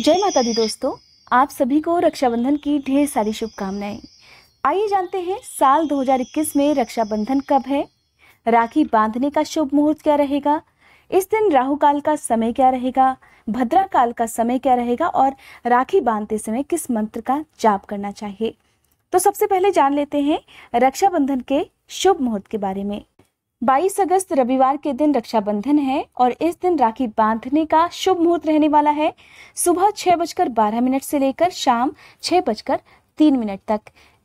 जय माता दी दोस्तों आप सभी को रक्षाबंधन की ढेर सारी शुभकामनाएं आइए जानते हैं साल 2021 में रक्षाबंधन कब है राखी बांधने का शुभ मुहूर्त क्या रहेगा इस दिन राहु काल का समय क्या रहेगा भद्रा काल का समय क्या रहेगा और राखी बांधते समय किस मंत्र का जाप करना चाहिए तो सबसे पहले जान लेते हैं रक्षाबंधन के शुभ मुहूर्त के बारे में 22 अगस्त रविवार के दिन रक्षाबंधन है और इस दिन राखी बांधने का शुभ मुहूर्त रहने वाला है सुबह छह बजकर बारह मिनट से लेकर शाम छह बजकर तीन मिनट तक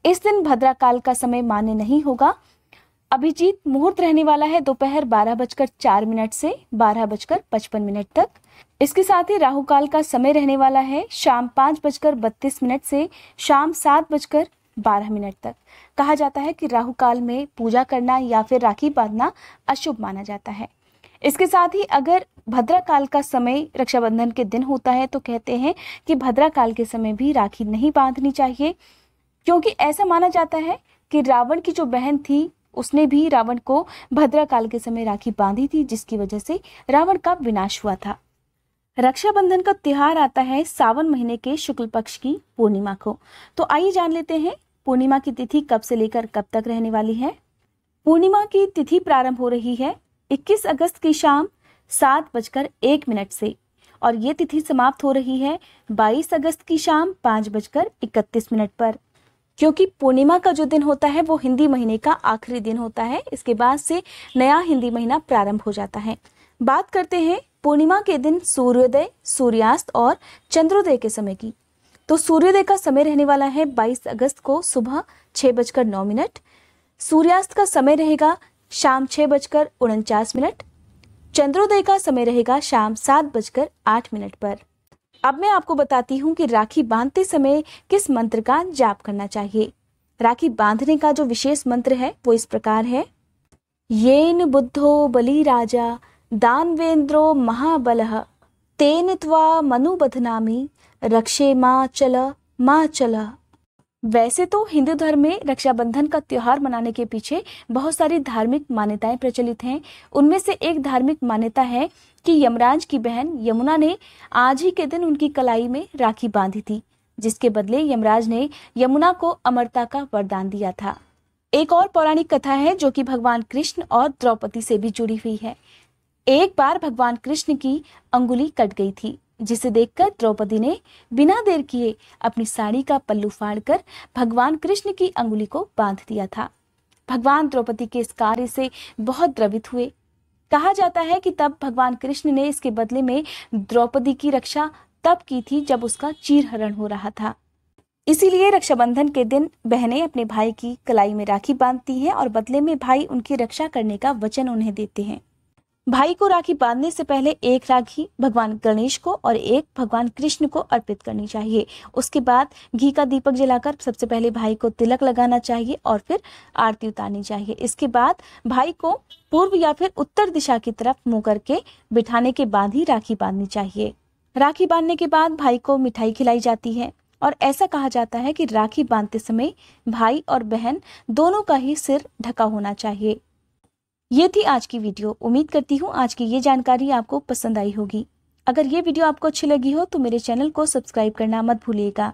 इस दिन भद्रा काल का समय मान्य नहीं होगा अभिजीत मुहूर्त रहने वाला है दोपहर बारह बजकर चार मिनट से बारह बजकर पचपन मिनट तक इसके साथ ही राहु काल का समय रहने वाला है शाम पाँच बजकर बत्तीस मिनट से शाम सात बजकर बारह मिनट तक कहा जाता है कि राहु काल में पूजा करना या फिर राखी बांधना अशुभ माना जाता है इसके साथ ही अगर भद्रा काल का समय रक्षाबंधन के दिन होता है तो कहते हैं कि भद्रा काल के समय भी राखी नहीं बांधनी चाहिए क्योंकि ऐसा माना जाता है कि रावण की जो बहन थी उसने भी रावण को भद्रा काल के समय राखी बांधी थी जिसकी वजह से रावण का विनाश हुआ था रक्षाबंधन का त्यौहार आता है सावन महीने के शुक्ल पक्ष की पूर्णिमा को तो आइए जान लेते हैं पूर्णिमा की तिथि कब से लेकर कब तक रहने वाली है पूर्णिमा की तिथि प्रारंभ हो रही है 21 अगस्त की शाम सात बजकर एक मिनट से और ये तिथि समाप्त हो रही है 22 अगस्त की शाम पाँच बजकर इकतीस मिनट पर क्योंकि पूर्णिमा का जो दिन होता है वो हिंदी महीने का आखिरी दिन होता है इसके बाद से नया हिंदी महीना प्रारंभ हो जाता है बात करते हैं पूर्णिमा के दिन सूर्योदय सूर्यास्त और चंद्रोदय के समय की तो सूर्योदय का समय रहने वाला है 22 अगस्त को सुबह छह बजकर नौ मिनट सूर्यास्त का समय रहेगा शाम छह बजकर उनचास मिनट चंद्रोदय का समय रहेगा शाम सात बजकर आठ मिनट पर अब मैं आपको बताती हूँ कि राखी बांधते समय किस मंत्र का जाप करना चाहिए राखी बांधने का जो विशेष मंत्र है वो इस प्रकार है येन बुद्धो बलि राजा दानवेंद्रो महाबलह तेन त्वा मनु बधनामी रक्षे माँ चल माँ चल वैसे तो हिंदू धर्म में रक्षाबंधन का त्यौहार मनाने के पीछे बहुत सारी धार्मिक मान्यताएं प्रचलित हैं उनमें से एक धार्मिक मान्यता है कि यमराज की बहन यमुना ने आज ही के दिन उनकी कलाई में राखी बांधी थी जिसके बदले यमराज ने यमुना को अमरता का वरदान दिया था एक और पौराणिक कथा है जो कि भगवान कृष्ण और द्रौपदी से भी जुड़ी हुई है एक बार भगवान कृष्ण की अंगुली कट गई थी जिसे देखकर द्रौपदी ने बिना देर किए अपनी साड़ी का पल्लू फाड़कर भगवान कृष्ण की अंगुली को बांध दिया था भगवान द्रौपदी के इस कार्य से बहुत द्रवित हुए कहा जाता है कि तब भगवान कृष्ण ने इसके बदले में द्रौपदी की रक्षा तब की थी जब उसका चीरहरण हो रहा था इसीलिए रक्षाबंधन के दिन बहनें अपने भाई की कलाई में राखी बांधती हैं और बदले में भाई उनकी रक्षा करने का वचन उन्हें देते हैं भाई को राखी बांधने से पहले एक राखी भगवान गणेश को और एक भगवान कृष्ण को अर्पित करनी चाहिए उसके बाद घी का दीपक जलाकर सबसे पहले भाई को तिलक लगाना चाहिए और फिर आरती उतारनी चाहिए इसके बाद भाई को पूर्व या फिर उत्तर दिशा की तरफ मुंह करके बिठाने के बाद ही राखी बांधनी चाहिए राखी बांधने के बाद भाई को मिठाई खिलाई जाती है और ऐसा कहा जाता है कि राखी बांधते समय भाई और बहन दोनों का ही सिर ढका होना चाहिए ये थी आज की वीडियो उम्मीद करती हूँ आज की ये जानकारी आपको पसंद आई होगी अगर ये वीडियो आपको अच्छी लगी हो तो मेरे चैनल को सब्सक्राइब करना मत भूलिएगा